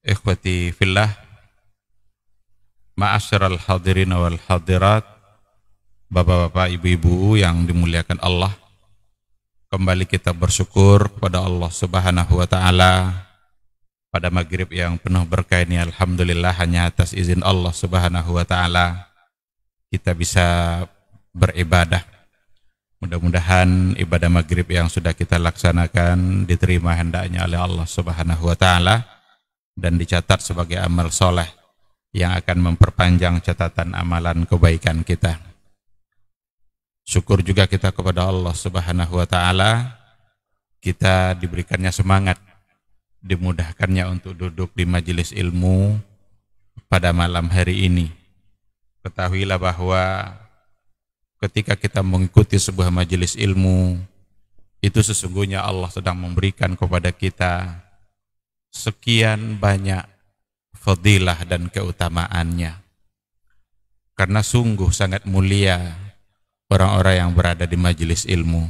Ikhwati fillah Ma'asyiral hadirin wal hadirat Bapak-bapak, ibu-ibu yang dimuliakan Allah Kembali kita bersyukur kepada Allah subhanahu wa ta'ala Pada maghrib yang penuh berkah ini Alhamdulillah hanya atas izin Allah subhanahu wa ta'ala Kita bisa beribadah Mudah-mudahan ibadah maghrib yang sudah kita laksanakan diterima hendaknya oleh Allah Subhanahu wa taala dan dicatat sebagai amal soleh yang akan memperpanjang catatan amalan kebaikan kita. Syukur juga kita kepada Allah Subhanahu wa taala kita diberikannya semangat, dimudahkannya untuk duduk di majelis ilmu pada malam hari ini. Ketahuilah bahwa ketika kita mengikuti sebuah majelis ilmu itu sesungguhnya Allah sedang memberikan kepada kita sekian banyak fadilah dan keutamaannya. Karena sungguh sangat mulia orang-orang yang berada di majlis ilmu.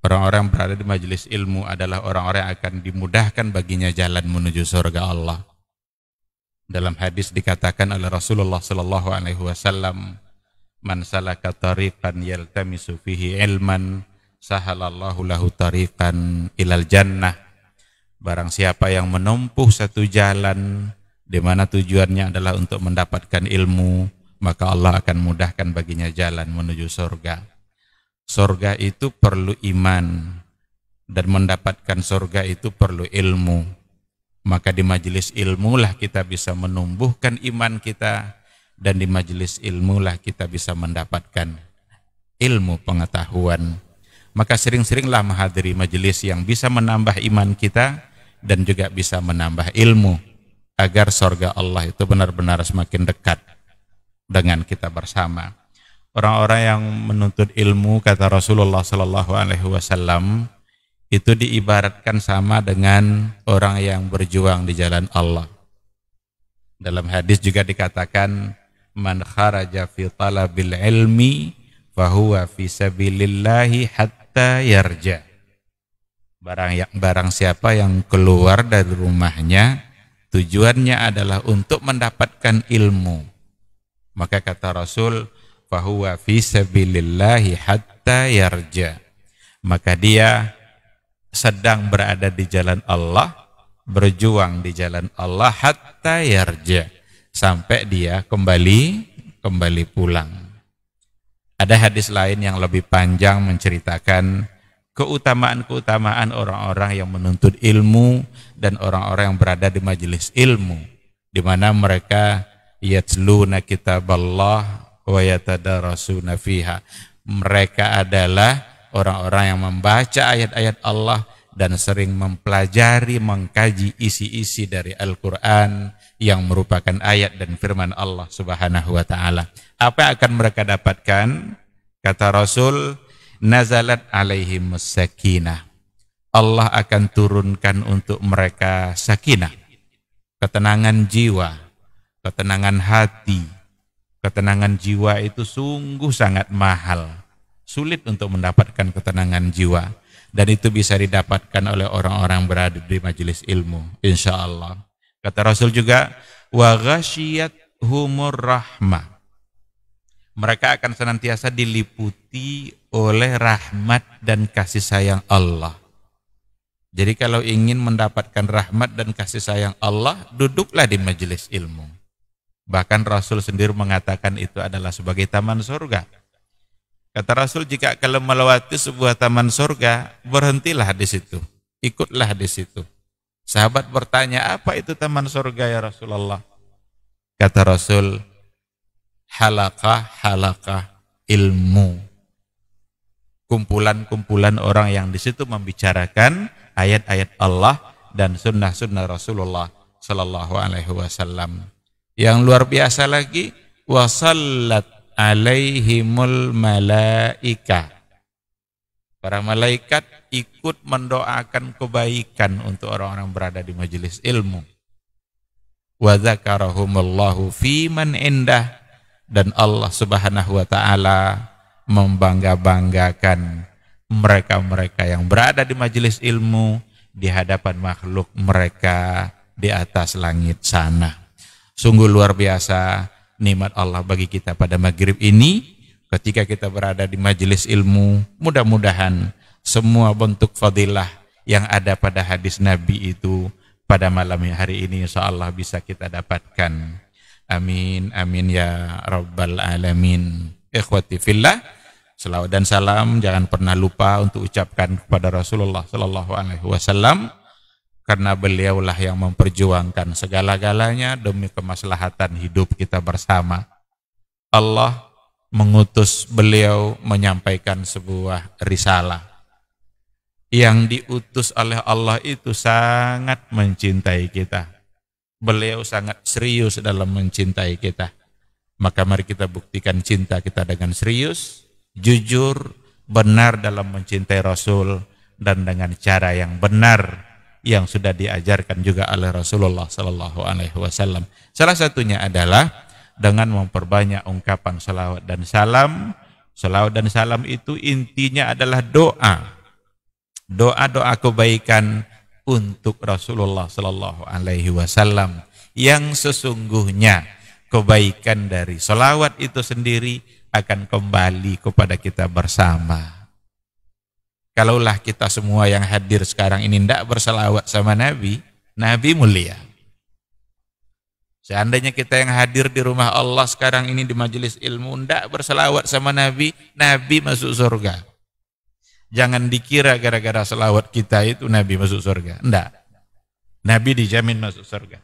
Orang-orang yang berada di majlis ilmu adalah orang-orang yang akan dimudahkan baginya jalan menuju surga Allah. Dalam hadis dikatakan oleh Rasulullah Sallallahu Alaihi Wasallam, "Man salaka tariqan yaltamisu fihi ilman, sahalallahu lahu tariqan ilal jannah." Barang siapa yang menempuh satu jalan di mana tujuannya adalah untuk mendapatkan ilmu, maka Allah akan mudahkan baginya jalan menuju surga. Surga itu perlu iman dan mendapatkan surga itu perlu ilmu. Maka di majelis ilmu lah kita bisa menumbuhkan iman kita dan di majelis ilmu lah kita bisa mendapatkan ilmu pengetahuan. Maka sering-seringlah menghadiri majelis yang bisa menambah iman kita dan juga bisa menambah ilmu agar sorga Allah itu benar-benar semakin dekat dengan kita bersama. Orang-orang yang menuntut ilmu kata Rasulullah Shallallahu Alaihi Wasallam itu diibaratkan sama dengan orang yang berjuang di jalan Allah. Dalam hadis juga dikatakan man kharaja fi talabil ilmi fahuwa fi sabilillahi hatta yarja Barang yang barang siapa yang keluar dari rumahnya tujuannya adalah untuk mendapatkan ilmu. Maka kata Rasul, fahuwa fi sabilillahi hatta yarja. Maka dia sedang berada di jalan Allah, berjuang di jalan Allah hatta yarja sampai dia kembali kembali pulang. Ada hadis lain yang lebih panjang menceritakan keutamaan-keutamaan orang-orang yang menuntut ilmu dan orang-orang yang berada di majelis ilmu di mana mereka yatluna kitaballah wa yatadarasuna fiha mereka adalah orang-orang yang membaca ayat-ayat Allah dan sering mempelajari mengkaji isi-isi dari Al-Qur'an yang merupakan ayat dan firman Allah Subhanahu wa taala. Apa yang akan mereka dapatkan? Kata Rasul, nazalat alaihim sakinah. Allah akan turunkan untuk mereka sakinah, ketenangan jiwa, ketenangan hati. Ketenangan jiwa itu sungguh sangat mahal. Sulit untuk mendapatkan ketenangan jiwa dan itu bisa didapatkan oleh orang-orang berada di majelis ilmu insya Allah. Kata Rasul juga wa humur rahmah. Mereka akan senantiasa diliputi oleh rahmat dan kasih sayang Allah. Jadi kalau ingin mendapatkan rahmat dan kasih sayang Allah, duduklah di majelis ilmu. Bahkan Rasul sendiri mengatakan itu adalah sebagai taman surga. Kata Rasul, jika kalian melewati sebuah taman surga, berhentilah di situ. Ikutlah di situ. Sahabat bertanya, apa itu taman surga ya Rasulullah? Kata Rasul, halakah halakah ilmu kumpulan-kumpulan orang yang di situ membicarakan ayat-ayat Allah dan sunnah-sunnah Rasulullah Shallallahu Alaihi Wasallam. Yang luar biasa lagi wasallat alaihimul malaika. Para malaikat ikut mendoakan kebaikan untuk orang-orang berada di majelis ilmu. Wa fi man indah dan Allah Subhanahu wa taala membangga-banggakan mereka-mereka yang berada di majelis ilmu di hadapan makhluk mereka di atas langit sana. Sungguh luar biasa nikmat Allah bagi kita pada maghrib ini ketika kita berada di majelis ilmu. Mudah-mudahan semua bentuk fadilah yang ada pada hadis Nabi itu pada malam hari ini insya Allah bisa kita dapatkan. Amin, amin ya Rabbal Alamin. Ikhwati fillah. Selawat dan salam jangan pernah lupa untuk ucapkan kepada Rasulullah Sallallahu Alaihi Wasallam karena beliaulah yang memperjuangkan segala-galanya demi kemaslahatan hidup kita bersama. Allah mengutus beliau menyampaikan sebuah risalah. Yang diutus oleh Allah itu sangat mencintai kita. Beliau sangat serius dalam mencintai kita. Maka mari kita buktikan cinta kita dengan serius jujur, benar dalam mencintai Rasul dan dengan cara yang benar yang sudah diajarkan juga oleh Rasulullah Sallallahu Alaihi Wasallam. Salah satunya adalah dengan memperbanyak ungkapan salawat dan salam. Salawat dan salam itu intinya adalah doa, doa doa kebaikan untuk Rasulullah Sallallahu Alaihi Wasallam yang sesungguhnya kebaikan dari salawat itu sendiri akan kembali kepada kita bersama. Kalaulah kita semua yang hadir sekarang ini tidak berselawat sama Nabi, Nabi mulia. Seandainya kita yang hadir di rumah Allah sekarang ini di majelis ilmu tidak berselawat sama Nabi, Nabi masuk surga. Jangan dikira gara-gara selawat kita itu Nabi masuk surga. Tidak. Nabi dijamin masuk surga.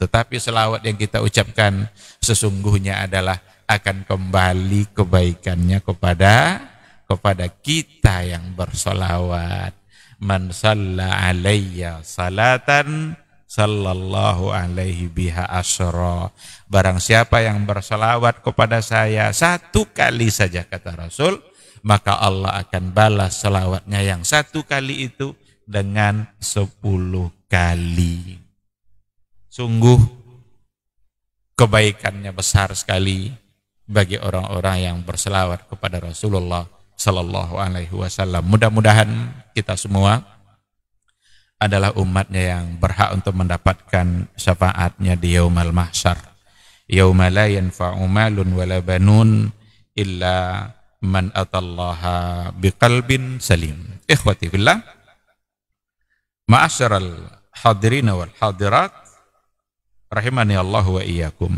Tetapi selawat yang kita ucapkan sesungguhnya adalah akan kembali kebaikannya kepada kepada kita yang bersolawat. Man salla alaiya salatan sallallahu alaihi biha asyra. Barang siapa yang bersolawat kepada saya satu kali saja kata Rasul, maka Allah akan balas selawatnya yang satu kali itu dengan sepuluh kali. Sungguh kebaikannya besar sekali bagi orang-orang yang berselawat kepada Rasulullah Sallallahu Alaihi Wasallam. Mudah-mudahan kita semua adalah umatnya yang berhak untuk mendapatkan syafaatnya di Yaumal Mahsyar. Yauma la yanfa'u malun wala banun illa man atallaha biqalbin salim. Ikhwati fillah. Ma'asyaral hadirin wal hadirat rahimani Allah wa iyyakum.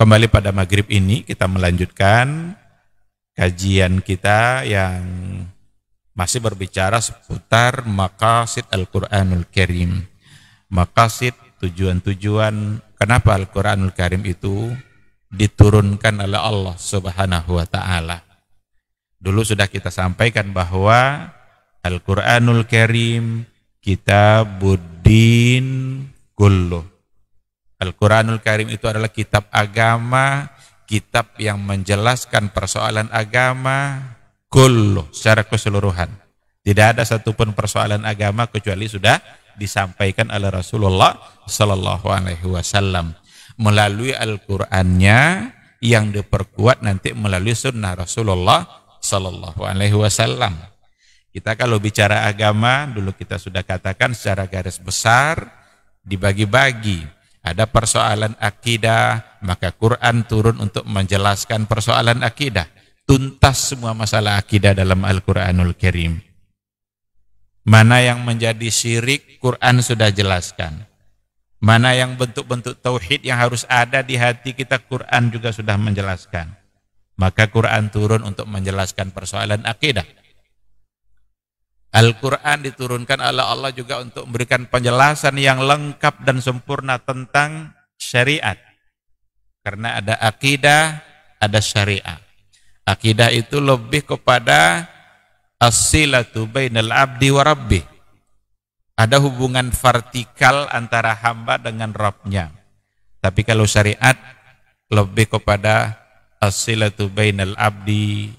Kembali pada maghrib ini kita melanjutkan kajian kita yang masih berbicara seputar makasid Al-Quranul Karim. Makasid tujuan-tujuan kenapa Al-Quranul Karim itu diturunkan oleh Allah Subhanahu wa taala. Dulu sudah kita sampaikan bahwa Al-Qur'anul Karim kita din kullu. Al-Quranul Karim itu adalah kitab agama, kitab yang menjelaskan persoalan agama kullu secara keseluruhan. Tidak ada satupun persoalan agama kecuali sudah disampaikan oleh Rasulullah Sallallahu Alaihi Wasallam melalui Al-Qur'annya yang diperkuat nanti melalui sunnah Rasulullah Sallallahu Alaihi Wasallam. Kita kalau bicara agama dulu kita sudah katakan secara garis besar dibagi-bagi ada persoalan akidah, maka Quran turun untuk menjelaskan persoalan akidah. Tuntas semua masalah akidah dalam Al-Quranul Karim. Mana yang menjadi syirik, Quran sudah jelaskan. Mana yang bentuk-bentuk tauhid yang harus ada di hati kita, Quran juga sudah menjelaskan. Maka Quran turun untuk menjelaskan persoalan akidah. Al-Quran diturunkan oleh Allah juga untuk memberikan penjelasan yang lengkap dan sempurna tentang syariat. Karena ada akidah, ada syariat. Akidah itu lebih kepada as-silatu bainal abdi wa rabbi. Ada hubungan vertikal antara hamba dengan Rabbnya. Tapi kalau syariat lebih kepada as-silatu bainal abdi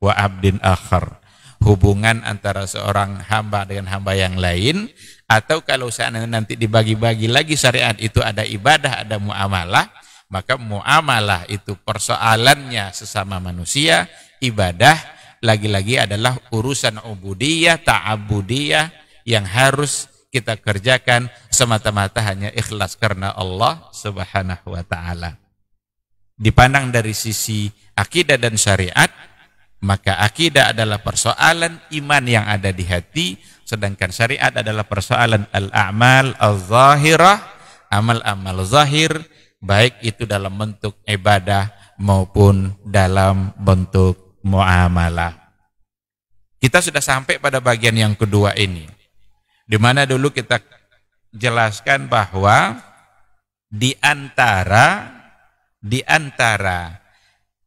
wa abdin akhar hubungan antara seorang hamba dengan hamba yang lain atau kalau seandainya nanti dibagi-bagi lagi syariat itu ada ibadah, ada muamalah, maka muamalah itu persoalannya sesama manusia, ibadah lagi-lagi adalah urusan ubudiyah, ta'abudiyah yang harus kita kerjakan semata-mata hanya ikhlas karena Allah Subhanahu wa taala. Dipandang dari sisi akidah dan syariat, maka akidah adalah persoalan iman yang ada di hati, sedangkan syariat adalah persoalan al-a'mal al-zahirah, amal-amal zahir, baik itu dalam bentuk ibadah maupun dalam bentuk muamalah. Kita sudah sampai pada bagian yang kedua ini, di mana dulu kita jelaskan bahwa di antara di antara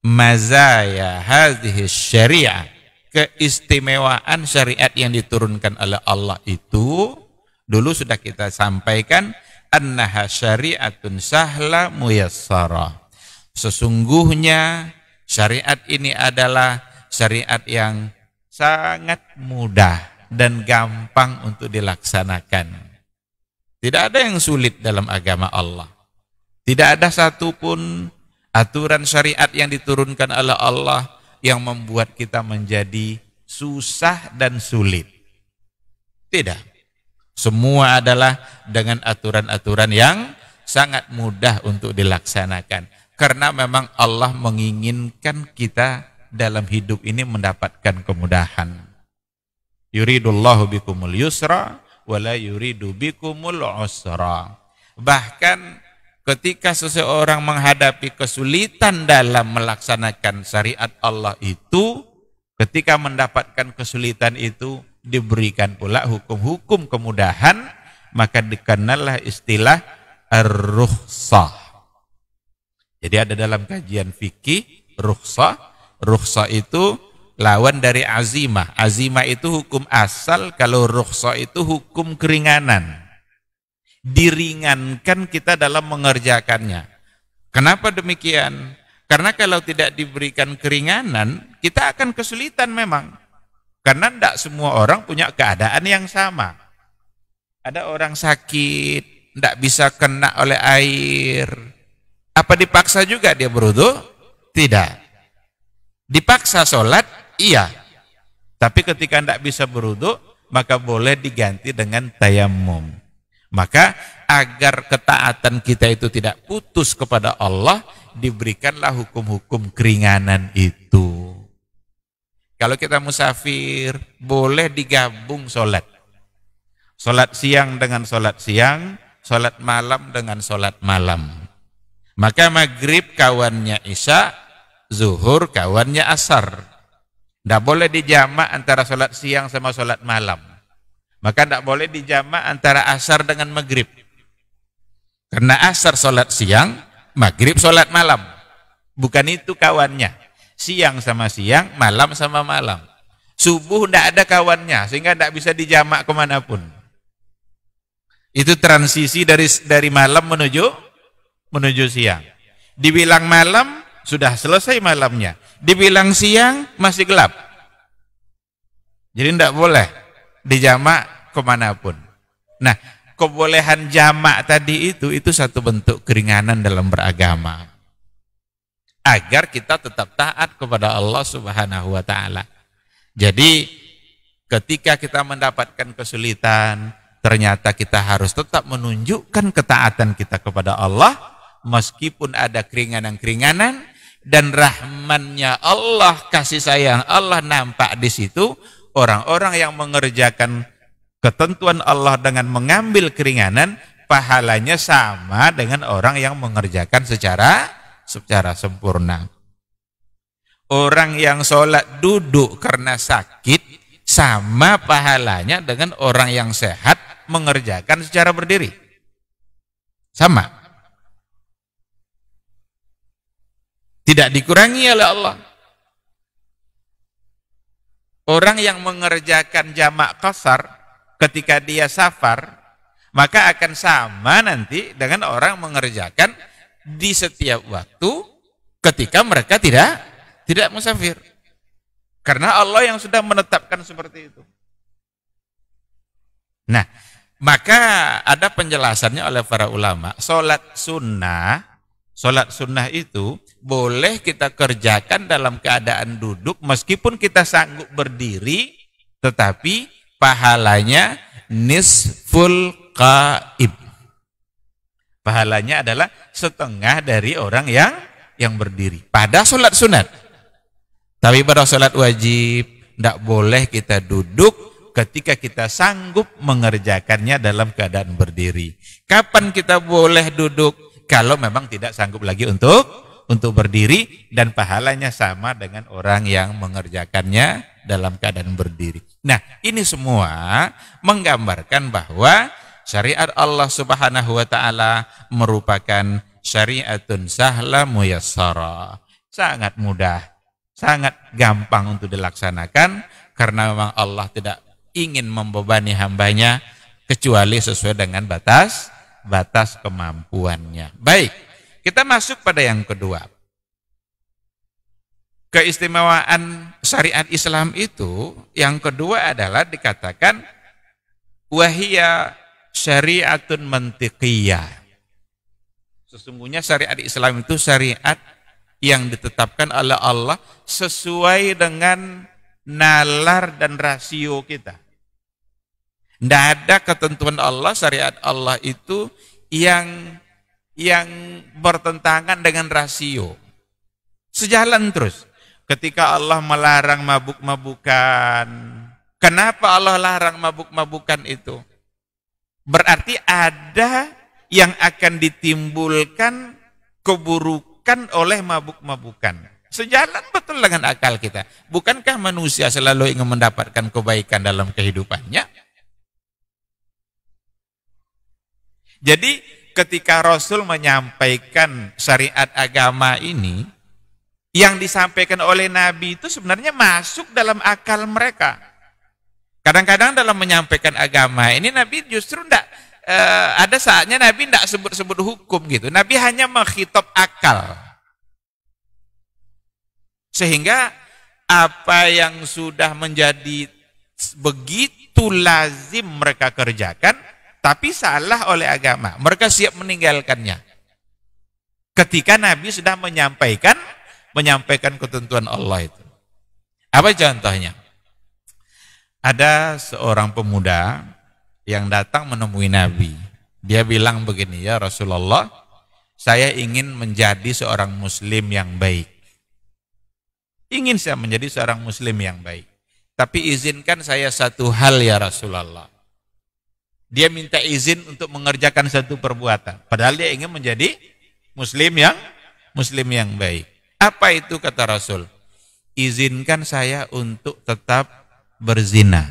mazaya hadhihi syariah keistimewaan syariat yang diturunkan oleh Allah itu dulu sudah kita sampaikan annaha syariatun sahla muyassara sesungguhnya syariat ini adalah syariat yang sangat mudah dan gampang untuk dilaksanakan tidak ada yang sulit dalam agama Allah tidak ada satupun aturan syariat yang diturunkan oleh Allah yang membuat kita menjadi susah dan sulit. Tidak. Semua adalah dengan aturan-aturan yang sangat mudah untuk dilaksanakan. Karena memang Allah menginginkan kita dalam hidup ini mendapatkan kemudahan. Yuridullahu bikumul yusra wala yuridu bikumul usra. Bahkan Ketika seseorang menghadapi kesulitan dalam melaksanakan syariat Allah itu, ketika mendapatkan kesulitan itu diberikan pula hukum-hukum kemudahan, maka dikenallah istilah ar-rukhsah. Jadi ada dalam kajian fikih rukhsah, rukhsah itu lawan dari azimah. Azimah itu hukum asal, kalau rukhsah itu hukum keringanan diringankan kita dalam mengerjakannya. Kenapa demikian? Karena kalau tidak diberikan keringanan, kita akan kesulitan memang. Karena tidak semua orang punya keadaan yang sama. Ada orang sakit, tidak bisa kena oleh air. Apa dipaksa juga dia berudu? Tidak. Dipaksa sholat? Iya. Tapi ketika tidak bisa berudu, maka boleh diganti dengan tayamum. Maka agar ketaatan kita itu tidak putus kepada Allah, diberikanlah hukum-hukum keringanan itu. Kalau kita musafir, boleh digabung sholat. Sholat siang dengan sholat siang, sholat malam dengan sholat malam. Maka maghrib kawannya isya, zuhur kawannya asar. Tidak boleh dijamak antara sholat siang sama sholat malam. Maka tidak boleh dijamak antara asar dengan maghrib. Karena asar solat siang, maghrib solat malam. Bukan itu kawannya. Siang sama siang, malam sama malam. Subuh tidak ada kawannya, sehingga tidak bisa dijamak kemanapun. Itu transisi dari dari malam menuju menuju siang. Dibilang malam, sudah selesai malamnya. Dibilang siang, masih gelap. Jadi tidak boleh dijamak kemanapun. Nah, kebolehan jamak tadi itu, itu satu bentuk keringanan dalam beragama. Agar kita tetap taat kepada Allah subhanahu wa ta'ala. Jadi, ketika kita mendapatkan kesulitan, ternyata kita harus tetap menunjukkan ketaatan kita kepada Allah, meskipun ada keringanan-keringanan, dan rahmannya Allah, kasih sayang Allah nampak di situ, orang-orang yang mengerjakan ketentuan Allah dengan mengambil keringanan pahalanya sama dengan orang yang mengerjakan secara secara sempurna. Orang yang sholat duduk karena sakit sama pahalanya dengan orang yang sehat mengerjakan secara berdiri. Sama. Tidak dikurangi oleh Allah. Orang yang mengerjakan jamak kasar ketika dia safar, maka akan sama nanti dengan orang mengerjakan di setiap waktu ketika mereka tidak tidak musafir. Karena Allah yang sudah menetapkan seperti itu. Nah, maka ada penjelasannya oleh para ulama. Sholat sunnah Sholat sunnah itu boleh kita kerjakan dalam keadaan duduk meskipun kita sanggup berdiri tetapi pahalanya nisful qaib. Pahalanya adalah setengah dari orang yang yang berdiri pada sholat sunat. Tapi pada sholat wajib tidak boleh kita duduk ketika kita sanggup mengerjakannya dalam keadaan berdiri. Kapan kita boleh duduk? kalau memang tidak sanggup lagi untuk untuk berdiri dan pahalanya sama dengan orang yang mengerjakannya dalam keadaan berdiri. Nah, ini semua menggambarkan bahwa syariat Allah Subhanahu wa taala merupakan syariatun sahla muyassara. Sangat mudah, sangat gampang untuk dilaksanakan karena memang Allah tidak ingin membebani hambanya kecuali sesuai dengan batas batas kemampuannya. Baik, kita masuk pada yang kedua. Keistimewaan syariat Islam itu yang kedua adalah dikatakan wahia syariatun mentiqiyah. Sesungguhnya syariat Islam itu syariat yang ditetapkan oleh Allah sesuai dengan nalar dan rasio kita. Tidak ada ketentuan Allah, syariat Allah itu yang yang bertentangan dengan rasio. Sejalan terus. Ketika Allah melarang mabuk-mabukan, kenapa Allah larang mabuk-mabukan itu? Berarti ada yang akan ditimbulkan keburukan oleh mabuk-mabukan. Sejalan betul dengan akal kita. Bukankah manusia selalu ingin mendapatkan kebaikan dalam kehidupannya? Jadi ketika Rasul menyampaikan syariat agama ini, yang disampaikan oleh Nabi itu sebenarnya masuk dalam akal mereka. Kadang-kadang dalam menyampaikan agama ini Nabi justru tidak eh, ada saatnya Nabi tidak sebut-sebut hukum gitu. Nabi hanya menghitop akal. Sehingga apa yang sudah menjadi begitu lazim mereka kerjakan tapi salah oleh agama. Mereka siap meninggalkannya. Ketika Nabi sudah menyampaikan menyampaikan ketentuan Allah itu. Apa contohnya? Ada seorang pemuda yang datang menemui Nabi. Dia bilang begini, "Ya Rasulullah, saya ingin menjadi seorang muslim yang baik." Ingin saya menjadi seorang muslim yang baik. Tapi izinkan saya satu hal ya Rasulullah dia minta izin untuk mengerjakan satu perbuatan. Padahal dia ingin menjadi muslim yang muslim yang baik. Apa itu kata Rasul? Izinkan saya untuk tetap berzina.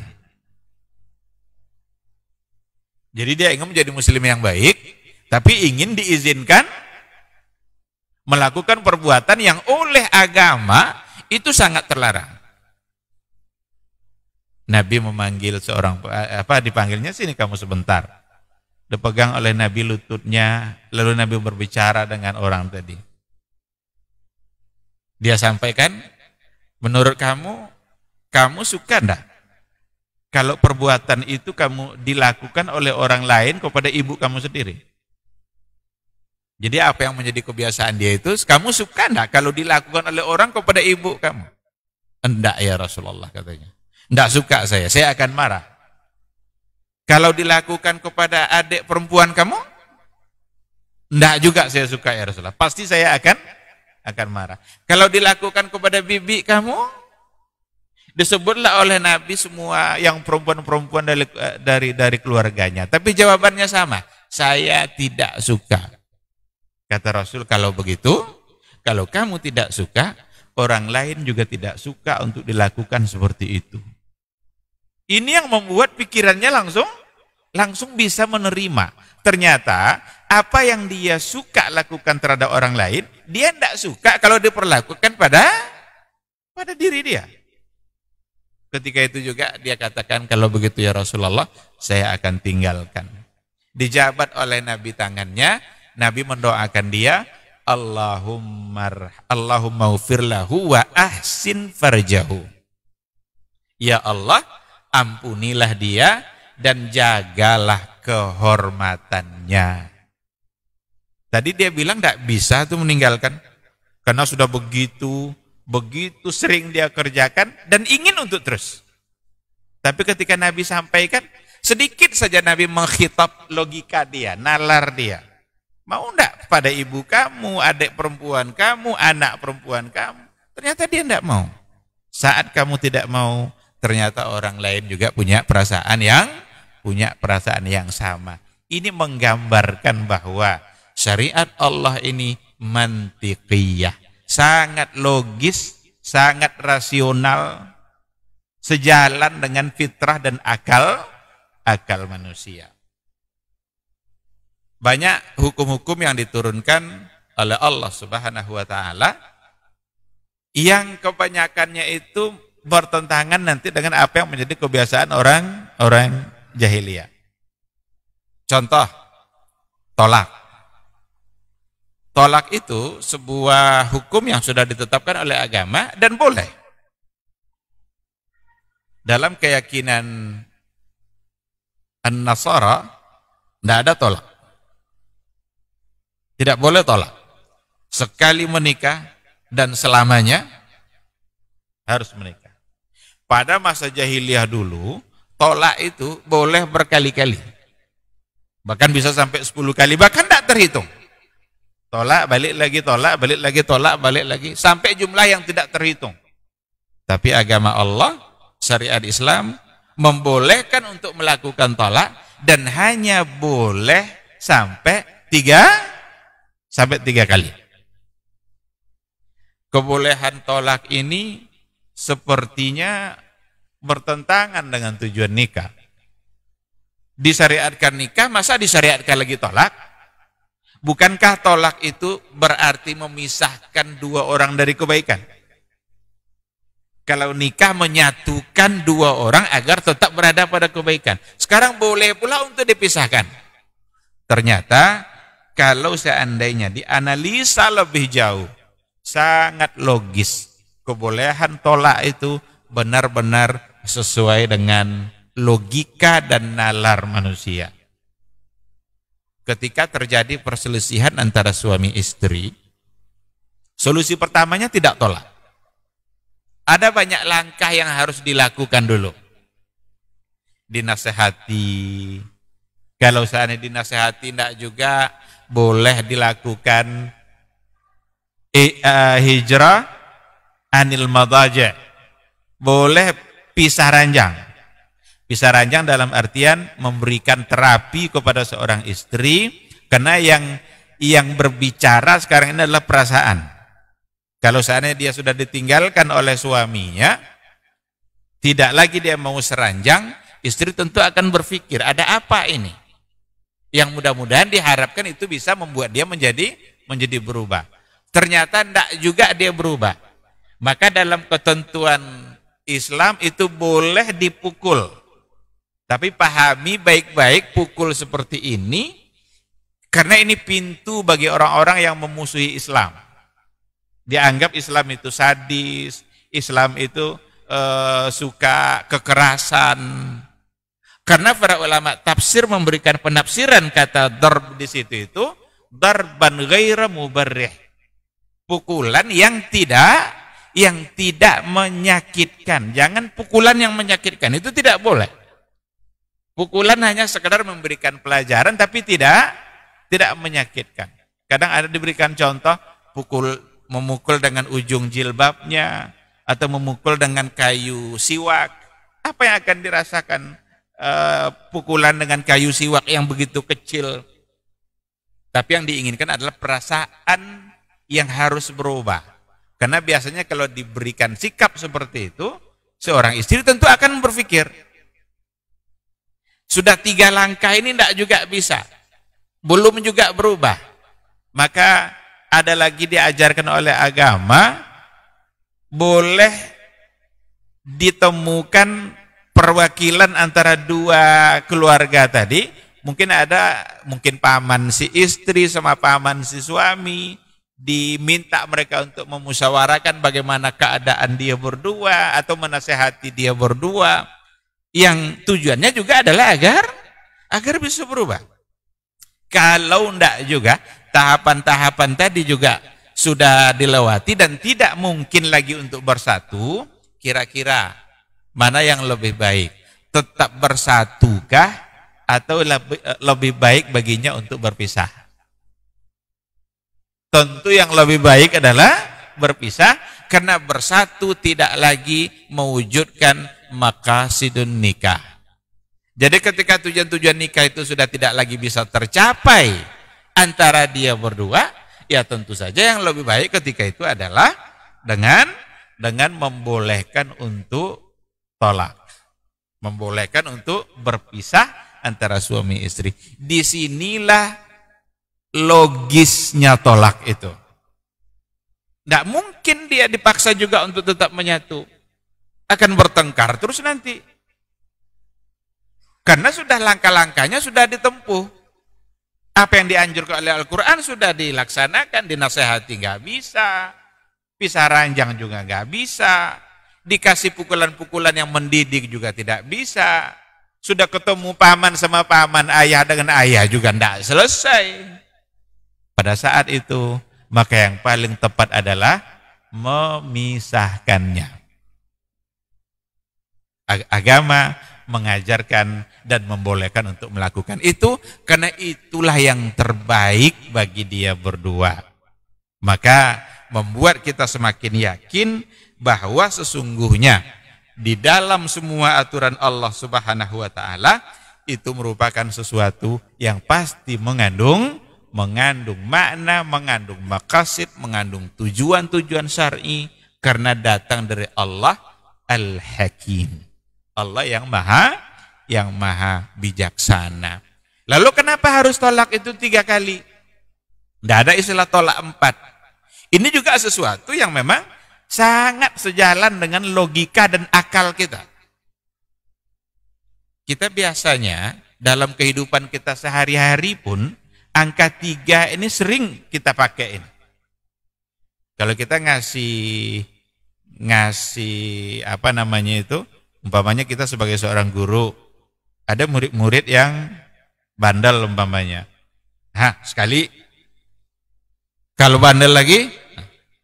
Jadi dia ingin menjadi muslim yang baik, tapi ingin diizinkan melakukan perbuatan yang oleh agama itu sangat terlarang. Nabi memanggil seorang eh, apa dipanggilnya sini kamu sebentar. Dipegang oleh Nabi lututnya, lalu Nabi berbicara dengan orang tadi. Dia sampaikan, menurut kamu, kamu suka enggak? Kalau perbuatan itu kamu dilakukan oleh orang lain kepada ibu kamu sendiri. Jadi apa yang menjadi kebiasaan dia itu, kamu suka enggak kalau dilakukan oleh orang kepada ibu kamu? Enggak ya Rasulullah katanya. Tidak suka saya, saya akan marah. Kalau dilakukan kepada adik perempuan kamu, tidak juga saya suka ya Rasulullah. Pasti saya akan akan marah. Kalau dilakukan kepada bibi kamu, disebutlah oleh Nabi semua yang perempuan-perempuan dari, eh, dari dari keluarganya. Tapi jawabannya sama, saya tidak suka. Kata Rasul, kalau begitu, kalau kamu tidak suka, orang lain juga tidak suka untuk dilakukan seperti itu. Ini yang membuat pikirannya langsung langsung bisa menerima. Ternyata apa yang dia suka lakukan terhadap orang lain, dia tidak suka kalau diperlakukan pada pada diri dia. Ketika itu juga dia katakan kalau begitu ya Rasulullah, saya akan tinggalkan. Dijabat oleh Nabi tangannya, Nabi mendoakan dia, Allahumma Allahumma ufirlahu wa ahsin farjahu. Ya Allah, ampunilah dia dan jagalah kehormatannya. Tadi dia bilang tidak bisa tuh meninggalkan. Karena sudah begitu, begitu sering dia kerjakan dan ingin untuk terus. Tapi ketika Nabi sampaikan, sedikit saja Nabi menghitap logika dia, nalar dia. Mau tidak pada ibu kamu, adik perempuan kamu, anak perempuan kamu? Ternyata dia tidak mau. Saat kamu tidak mau ternyata orang lain juga punya perasaan yang punya perasaan yang sama. Ini menggambarkan bahwa syariat Allah ini mantiqiyah, sangat logis, sangat rasional, sejalan dengan fitrah dan akal akal manusia. Banyak hukum-hukum yang diturunkan oleh Allah Subhanahu wa taala yang kebanyakannya itu bertentangan nanti dengan apa yang menjadi kebiasaan orang orang jahiliyah. Contoh tolak. Tolak itu sebuah hukum yang sudah ditetapkan oleh agama dan boleh. Dalam keyakinan An-Nasara tidak ada tolak. Tidak boleh tolak. Sekali menikah dan selamanya harus menikah. Pada masa jahiliyah dulu, tolak itu boleh berkali-kali. Bahkan bisa sampai 10 kali, bahkan tidak terhitung. Tolak, balik lagi, tolak, balik lagi, tolak, balik lagi. Sampai jumlah yang tidak terhitung. Tapi agama Allah, syariat Islam, membolehkan untuk melakukan tolak dan hanya boleh sampai tiga sampai tiga kali. Kebolehan tolak ini sepertinya bertentangan dengan tujuan nikah. Disyariatkan nikah, masa disyariatkan lagi tolak? Bukankah tolak itu berarti memisahkan dua orang dari kebaikan? Kalau nikah menyatukan dua orang agar tetap berada pada kebaikan. Sekarang boleh pula untuk dipisahkan. Ternyata kalau seandainya dianalisa lebih jauh, sangat logis. Kebolehan tolak itu benar-benar sesuai dengan logika dan nalar manusia. Ketika terjadi perselisihan antara suami istri, solusi pertamanya tidak tolak. Ada banyak langkah yang harus dilakukan dulu. Dinasehati. Kalau seandainya dinasehati tidak juga boleh dilakukan eh, hijrah anil madaja. Boleh pisah ranjang. Pisah ranjang dalam artian memberikan terapi kepada seorang istri karena yang yang berbicara sekarang ini adalah perasaan. Kalau seandainya dia sudah ditinggalkan oleh suaminya, tidak lagi dia mau seranjang, istri tentu akan berpikir, ada apa ini? Yang mudah-mudahan diharapkan itu bisa membuat dia menjadi menjadi berubah. Ternyata tidak juga dia berubah. Maka dalam ketentuan Islam itu boleh dipukul. Tapi pahami baik-baik pukul seperti ini karena ini pintu bagi orang-orang yang memusuhi Islam. Dianggap Islam itu sadis, Islam itu e, suka kekerasan. Karena para ulama tafsir memberikan penafsiran kata darb di situ itu darban ghaira mubarrih. Pukulan yang tidak yang tidak menyakitkan. Jangan pukulan yang menyakitkan, itu tidak boleh. Pukulan hanya sekedar memberikan pelajaran tapi tidak tidak menyakitkan. Kadang ada diberikan contoh pukul memukul dengan ujung jilbabnya atau memukul dengan kayu siwak. Apa yang akan dirasakan uh, pukulan dengan kayu siwak yang begitu kecil? Tapi yang diinginkan adalah perasaan yang harus berubah. Karena biasanya kalau diberikan sikap seperti itu, seorang istri tentu akan berpikir, sudah tiga langkah ini tidak juga bisa, belum juga berubah. Maka ada lagi diajarkan oleh agama, boleh ditemukan perwakilan antara dua keluarga tadi, mungkin ada mungkin paman si istri sama paman si suami, diminta mereka untuk memusyawarakan bagaimana keadaan dia berdua atau menasehati dia berdua yang tujuannya juga adalah agar agar bisa berubah. Kalau enggak juga tahapan-tahapan tadi juga sudah dilewati dan tidak mungkin lagi untuk bersatu, kira-kira mana yang lebih baik? Tetap bersatukah atau lebih baik baginya untuk berpisah? Tentu yang lebih baik adalah berpisah karena bersatu tidak lagi mewujudkan makasidun nikah. Jadi ketika tujuan-tujuan nikah itu sudah tidak lagi bisa tercapai antara dia berdua, ya tentu saja yang lebih baik ketika itu adalah dengan dengan membolehkan untuk tolak. Membolehkan untuk berpisah antara suami istri. Disinilah logisnya tolak itu. Tidak mungkin dia dipaksa juga untuk tetap menyatu. Akan bertengkar terus nanti. Karena sudah langkah-langkahnya sudah ditempuh. Apa yang dianjurkan oleh Al-Quran sudah dilaksanakan, dinasehati nggak bisa. Pisah ranjang juga nggak bisa. Dikasih pukulan-pukulan yang mendidik juga tidak bisa. Sudah ketemu paman sama paman, ayah dengan ayah juga tidak selesai pada saat itu, maka yang paling tepat adalah memisahkannya. Agama mengajarkan dan membolehkan untuk melakukan itu karena itulah yang terbaik bagi dia berdua. Maka membuat kita semakin yakin bahwa sesungguhnya di dalam semua aturan Allah Subhanahu wa taala itu merupakan sesuatu yang pasti mengandung mengandung makna, mengandung makasid, mengandung tujuan-tujuan syar'i karena datang dari Allah Al-Hakim. Allah yang maha yang maha bijaksana. Lalu kenapa harus tolak itu tiga kali? Tidak ada istilah tolak empat. Ini juga sesuatu yang memang sangat sejalan dengan logika dan akal kita. Kita biasanya dalam kehidupan kita sehari-hari pun angka tiga ini sering kita pakaiin. Kalau kita ngasih ngasih apa namanya itu, umpamanya kita sebagai seorang guru, ada murid-murid yang bandel umpamanya. Hah, sekali. Kalau bandel lagi,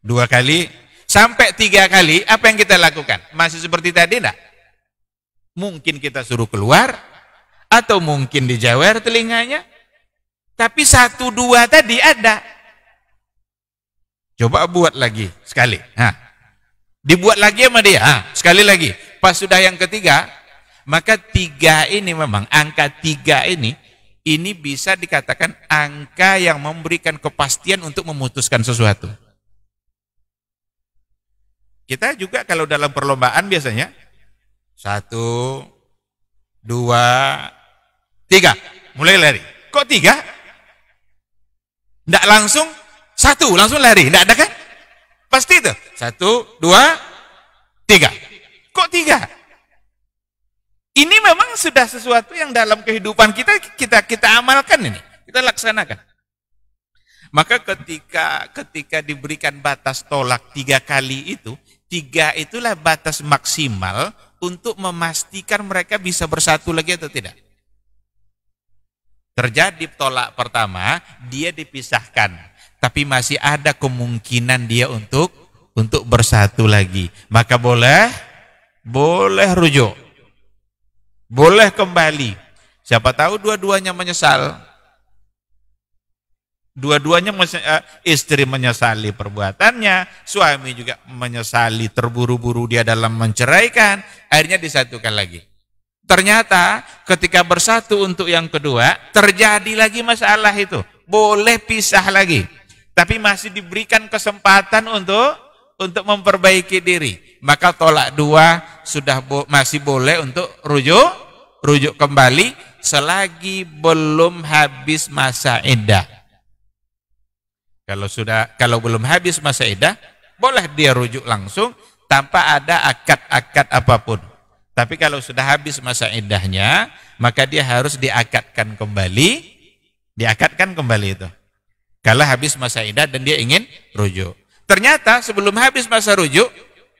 dua kali, sampai tiga kali, apa yang kita lakukan? Masih seperti tadi enggak? Mungkin kita suruh keluar, atau mungkin dijawer telinganya, tapi satu dua tadi ada. Coba buat lagi sekali. Nah, dibuat lagi sama dia. Nah, sekali lagi. Pas sudah yang ketiga, maka tiga ini memang angka tiga ini ini bisa dikatakan angka yang memberikan kepastian untuk memutuskan sesuatu. Kita juga kalau dalam perlombaan biasanya satu, dua, tiga, mulai lari. Kok tiga? Tidak langsung satu, langsung lari. Tidak ada kan? Pasti itu. Satu, dua, tiga. Kok tiga? Ini memang sudah sesuatu yang dalam kehidupan kita kita kita amalkan ini. Kita laksanakan. Maka ketika ketika diberikan batas tolak tiga kali itu, tiga itulah batas maksimal untuk memastikan mereka bisa bersatu lagi atau tidak. Terjadi tolak pertama, dia dipisahkan, tapi masih ada kemungkinan dia untuk untuk bersatu lagi. Maka boleh boleh rujuk. Boleh kembali. Siapa tahu dua-duanya menyesal. Dua-duanya eh, istri menyesali perbuatannya, suami juga menyesali terburu-buru dia dalam menceraikan, akhirnya disatukan lagi. Ternyata ketika bersatu untuk yang kedua, terjadi lagi masalah itu. Boleh pisah lagi. Tapi masih diberikan kesempatan untuk untuk memperbaiki diri. Maka tolak dua sudah bo masih boleh untuk rujuk rujuk kembali selagi belum habis masa iddah. Kalau sudah kalau belum habis masa iddah, boleh dia rujuk langsung tanpa ada akad-akad apapun. Tapi kalau sudah habis masa indahnya, maka dia harus diakatkan kembali, diakatkan kembali itu. Kalau habis masa indah dan dia ingin rujuk. Ternyata sebelum habis masa rujuk,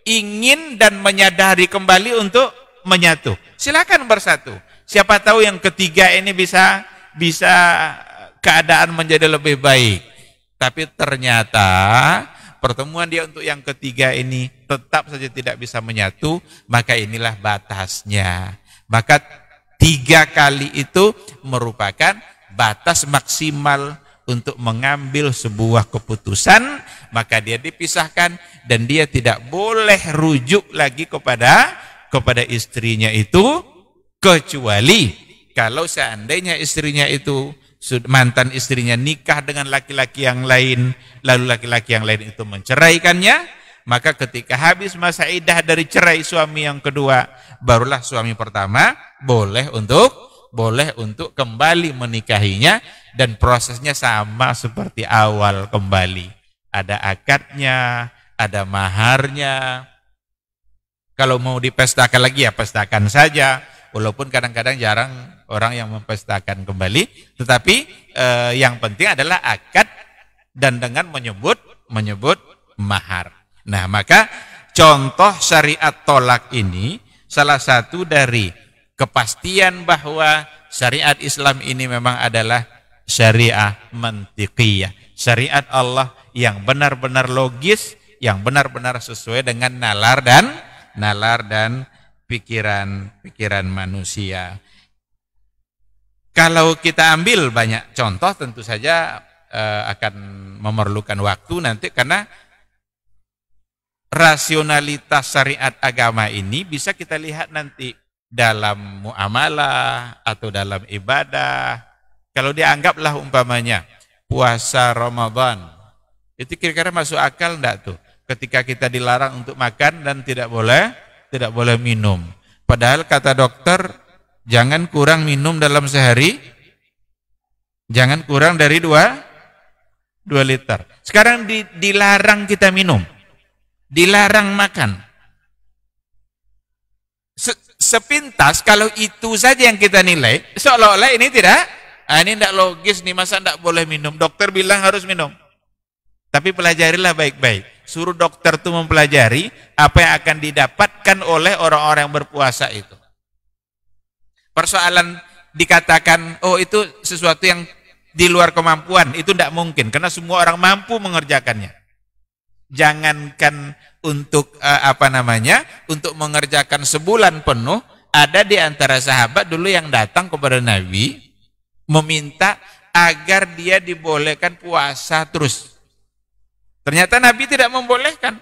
ingin dan menyadari kembali untuk menyatu. Silakan bersatu. Siapa tahu yang ketiga ini bisa bisa keadaan menjadi lebih baik. Tapi ternyata pertemuan dia untuk yang ketiga ini tetap saja tidak bisa menyatu, maka inilah batasnya. Maka tiga kali itu merupakan batas maksimal untuk mengambil sebuah keputusan, maka dia dipisahkan dan dia tidak boleh rujuk lagi kepada kepada istrinya itu kecuali kalau seandainya istrinya itu mantan istrinya nikah dengan laki-laki yang lain, lalu laki-laki yang lain itu menceraikannya, maka ketika habis masa idah dari cerai suami yang kedua, barulah suami pertama boleh untuk boleh untuk kembali menikahinya dan prosesnya sama seperti awal kembali. Ada akadnya, ada maharnya. Kalau mau dipestakan lagi ya pestakan saja walaupun kadang-kadang jarang orang yang mempestakan kembali, tetapi eh, yang penting adalah akad dan dengan menyebut menyebut mahar. Nah, maka contoh syariat tolak ini salah satu dari kepastian bahwa syariat Islam ini memang adalah syariah mantiqiyah, syariat Allah yang benar-benar logis, yang benar-benar sesuai dengan nalar dan nalar dan pikiran-pikiran manusia. Kalau kita ambil banyak contoh tentu saja eh, akan memerlukan waktu nanti karena rasionalitas syariat agama ini bisa kita lihat nanti dalam muamalah atau dalam ibadah. Kalau dianggaplah umpamanya puasa Ramadan, itu kira-kira masuk akal enggak tuh? Ketika kita dilarang untuk makan dan tidak boleh tidak boleh minum. Padahal kata dokter, jangan kurang minum dalam sehari, jangan kurang dari dua, dua liter. Sekarang di, dilarang kita minum, dilarang makan. Se, sepintas kalau itu saja yang kita nilai, seolah-olah ini tidak, ah, ini tidak logis nih, masa tidak boleh minum. Dokter bilang harus minum. Tapi pelajarilah baik-baik suruh dokter itu mempelajari apa yang akan didapatkan oleh orang-orang yang berpuasa itu. Persoalan dikatakan, oh itu sesuatu yang di luar kemampuan, itu tidak mungkin. Karena semua orang mampu mengerjakannya. Jangankan untuk eh, apa namanya, untuk mengerjakan sebulan penuh, ada di antara sahabat dulu yang datang kepada Nabi, meminta agar dia dibolehkan puasa terus Ternyata Nabi tidak membolehkan.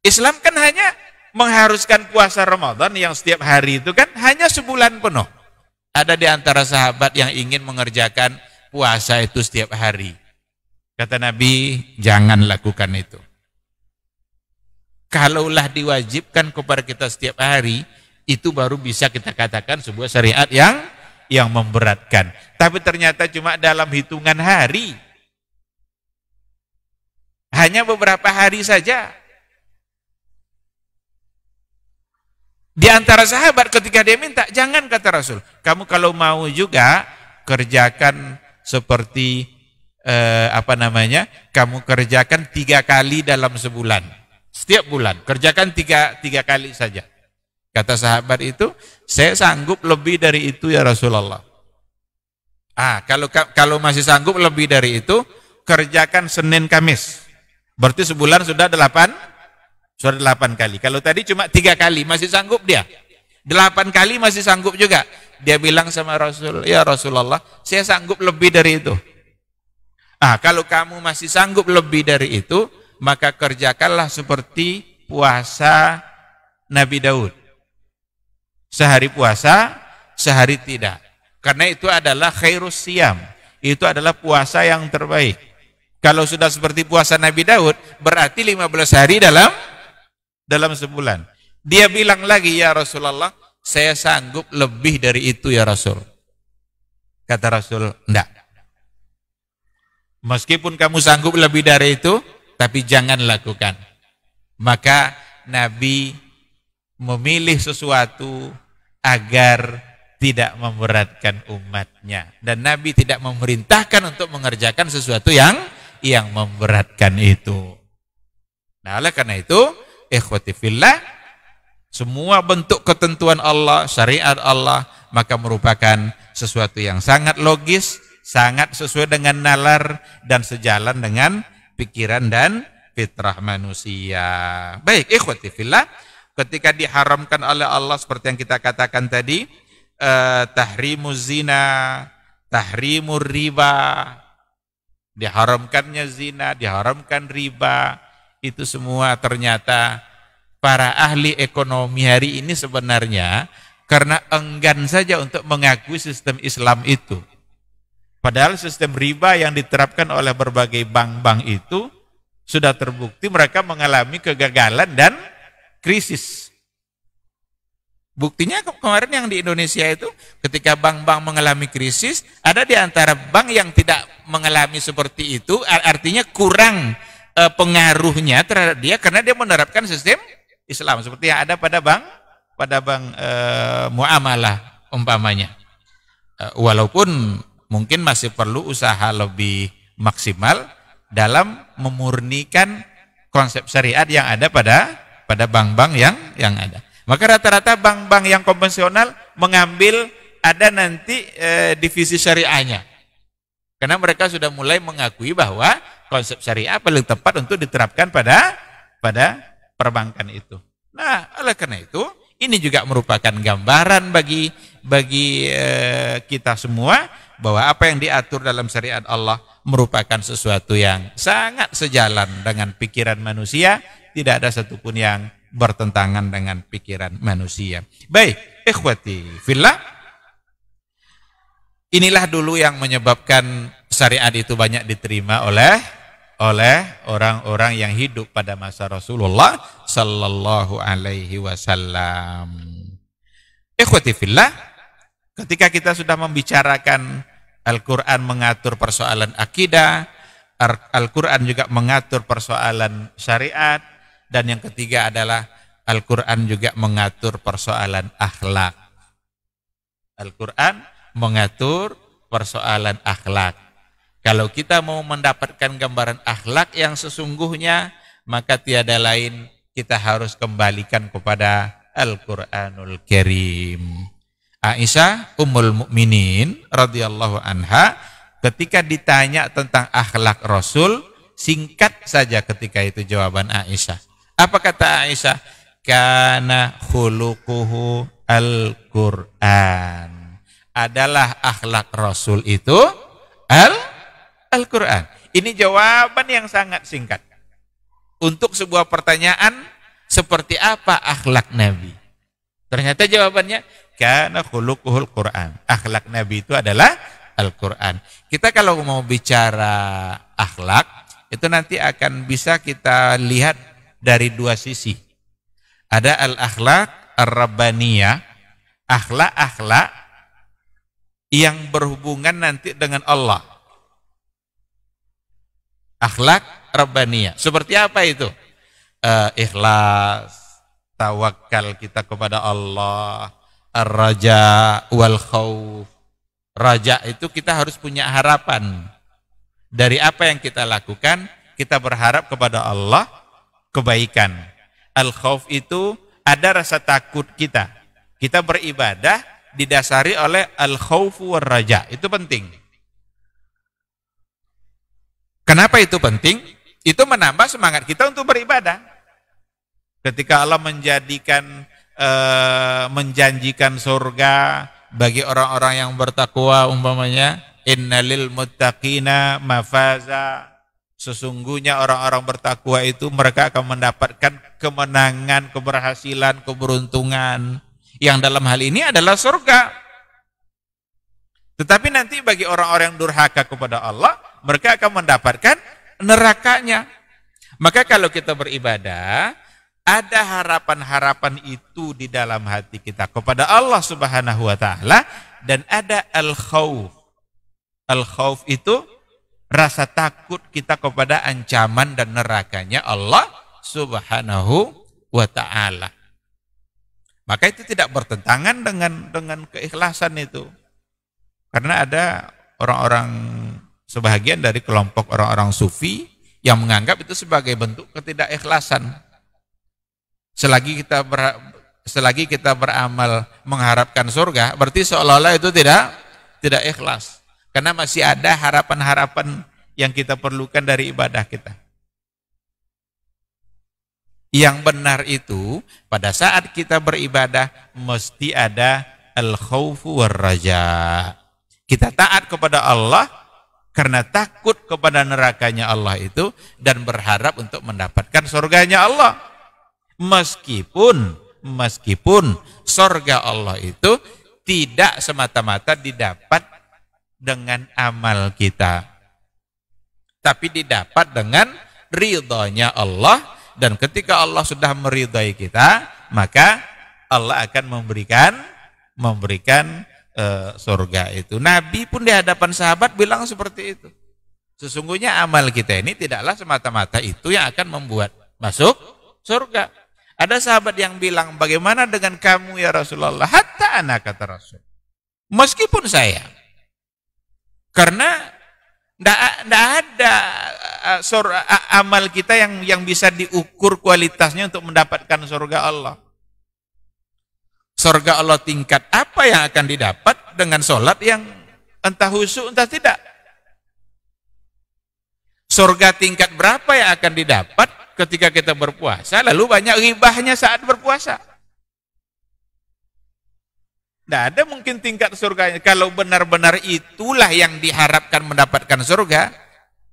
Islam kan hanya mengharuskan puasa Ramadan yang setiap hari itu kan hanya sebulan penuh. Ada di antara sahabat yang ingin mengerjakan puasa itu setiap hari. Kata Nabi, jangan lakukan itu. Kalaulah diwajibkan kepada kita setiap hari, itu baru bisa kita katakan sebuah syariat yang yang memberatkan. Tapi ternyata cuma dalam hitungan hari hanya beberapa hari saja. Di antara sahabat ketika dia minta, jangan kata Rasul, kamu kalau mau juga kerjakan seperti eh, apa namanya, kamu kerjakan tiga kali dalam sebulan. Setiap bulan, kerjakan tiga, tiga kali saja. Kata sahabat itu, saya sanggup lebih dari itu ya Rasulullah. Ah, kalau kalau masih sanggup lebih dari itu, kerjakan Senin Kamis. Berarti sebulan sudah delapan, sudah delapan kali. Kalau tadi cuma tiga kali, masih sanggup dia. Delapan kali masih sanggup juga. Dia bilang sama Rasul, ya Rasulullah, saya sanggup lebih dari itu. ah kalau kamu masih sanggup lebih dari itu, maka kerjakanlah seperti puasa Nabi Daud. Sehari puasa, sehari tidak. Karena itu adalah khairus siam. Itu adalah puasa yang terbaik. Kalau sudah seperti puasa Nabi Daud, berarti 15 hari dalam dalam sebulan. Dia bilang lagi, "Ya Rasulullah, saya sanggup lebih dari itu ya Rasul." Kata Rasul, "Enggak." Meskipun kamu sanggup lebih dari itu, tapi jangan lakukan. Maka Nabi memilih sesuatu agar tidak memberatkan umatnya dan Nabi tidak memerintahkan untuk mengerjakan sesuatu yang yang memberatkan itu. Nah, oleh karena itu, ikhwati fillah, semua bentuk ketentuan Allah, syariat Allah, maka merupakan sesuatu yang sangat logis, sangat sesuai dengan nalar, dan sejalan dengan pikiran dan fitrah manusia. Baik, ikhwati fillah, ketika diharamkan oleh Allah seperti yang kita katakan tadi, eh, tahrimu zina, tahrimu riba, diharamkannya zina, diharamkan riba, itu semua ternyata para ahli ekonomi hari ini sebenarnya karena enggan saja untuk mengakui sistem Islam itu. Padahal sistem riba yang diterapkan oleh berbagai bank-bank itu sudah terbukti mereka mengalami kegagalan dan krisis. Buktinya kemarin yang di Indonesia itu ketika bank-bank mengalami krisis, ada di antara bank yang tidak mengalami seperti itu, artinya kurang eh, pengaruhnya terhadap dia karena dia menerapkan sistem Islam seperti yang ada pada bank pada bank e, muamalah umpamanya. E, walaupun mungkin masih perlu usaha lebih maksimal dalam memurnikan konsep syariat yang ada pada pada bank-bank yang yang ada. Maka rata-rata bank-bank yang konvensional mengambil ada nanti e, divisi syariahnya. Karena mereka sudah mulai mengakui bahwa konsep syariah paling tepat untuk diterapkan pada pada perbankan itu. Nah, oleh karena itu, ini juga merupakan gambaran bagi bagi e, kita semua bahwa apa yang diatur dalam syariat Allah merupakan sesuatu yang sangat sejalan dengan pikiran manusia, tidak ada satupun yang bertentangan dengan pikiran manusia. Baik, ikhwati villa. Inilah dulu yang menyebabkan syariat itu banyak diterima oleh oleh orang-orang yang hidup pada masa Rasulullah sallallahu alaihi wasallam. Ikhwati fillah, ketika kita sudah membicarakan Al-Qur'an mengatur persoalan akidah, Al-Quran juga mengatur persoalan syariat, dan yang ketiga adalah Al-Quran juga mengatur persoalan akhlak. Al-Quran mengatur persoalan akhlak. Kalau kita mau mendapatkan gambaran akhlak yang sesungguhnya, maka tiada lain kita harus kembalikan kepada Al-Quranul Karim. Aisyah Ummul Mukminin radhiyallahu anha ketika ditanya tentang akhlak Rasul, singkat saja ketika itu jawaban Aisyah. Apa kata Aisyah? Karena hulukuhul Al-Quran. Adalah akhlak Rasul itu Al-Quran. Ini jawaban yang sangat singkat. Untuk sebuah pertanyaan, seperti apa akhlak Nabi? Ternyata jawabannya, karena hulukuhul Quran. Akhlak Nabi itu adalah Al-Quran. Kita kalau mau bicara akhlak, itu nanti akan bisa kita lihat dari dua sisi. Ada al-akhlak ar-rabbaniyah, akhlak-akhlak yang berhubungan nanti dengan Allah. Akhlak rabbaniyah. Seperti apa itu? Uh, ikhlas, tawakal kita kepada Allah, ar-raja wal khawf. Raja itu kita harus punya harapan. Dari apa yang kita lakukan, kita berharap kepada Allah kebaikan. Al-khauf itu ada rasa takut kita. Kita beribadah didasari oleh al-khaufu war raja. Itu penting. Kenapa itu penting? Itu menambah semangat kita untuk beribadah. Ketika Allah menjadikan e, menjanjikan surga bagi orang-orang yang bertakwa umpamanya innalil muttaqina mafaza Sesungguhnya orang-orang bertakwa itu mereka akan mendapatkan kemenangan, keberhasilan, keberuntungan. Yang dalam hal ini adalah surga. Tetapi nanti bagi orang-orang yang durhaka kepada Allah, mereka akan mendapatkan nerakanya. Maka kalau kita beribadah, ada harapan-harapan itu di dalam hati kita kepada Allah Subhanahu wa taala dan ada al-khauf. Al-khauf itu rasa takut kita kepada ancaman dan nerakanya Allah Subhanahu wa taala. Maka itu tidak bertentangan dengan dengan keikhlasan itu. Karena ada orang-orang sebahagian dari kelompok orang-orang sufi yang menganggap itu sebagai bentuk ketidakikhlasan. Selagi kita ber, selagi kita beramal mengharapkan surga, berarti seolah-olah itu tidak tidak ikhlas. Karena masih ada harapan-harapan yang kita perlukan dari ibadah kita. Yang benar itu pada saat kita beribadah mesti ada al-khawfu raja. Kita taat kepada Allah karena takut kepada nerakanya Allah itu dan berharap untuk mendapatkan surganya Allah. Meskipun meskipun surga Allah itu tidak semata-mata didapat dengan amal kita. Tapi didapat dengan ridhonya Allah dan ketika Allah sudah meridhai kita, maka Allah akan memberikan memberikan e, surga itu. Nabi pun di hadapan sahabat bilang seperti itu. Sesungguhnya amal kita ini tidaklah semata-mata itu yang akan membuat masuk surga. Ada sahabat yang bilang, bagaimana dengan kamu ya Rasulullah? Hatta anak kata Rasul. Meskipun saya, karena tidak ada eh, surga, eh, amal kita yang yang bisa diukur kualitasnya untuk mendapatkan surga Allah. Surga Allah tingkat apa yang akan didapat dengan sholat yang entah husu entah tidak. Surga tingkat berapa yang akan didapat ketika kita berpuasa, lalu banyak ribahnya saat berpuasa. Tidak ada mungkin tingkat surganya. Kalau benar-benar itulah yang diharapkan mendapatkan surga,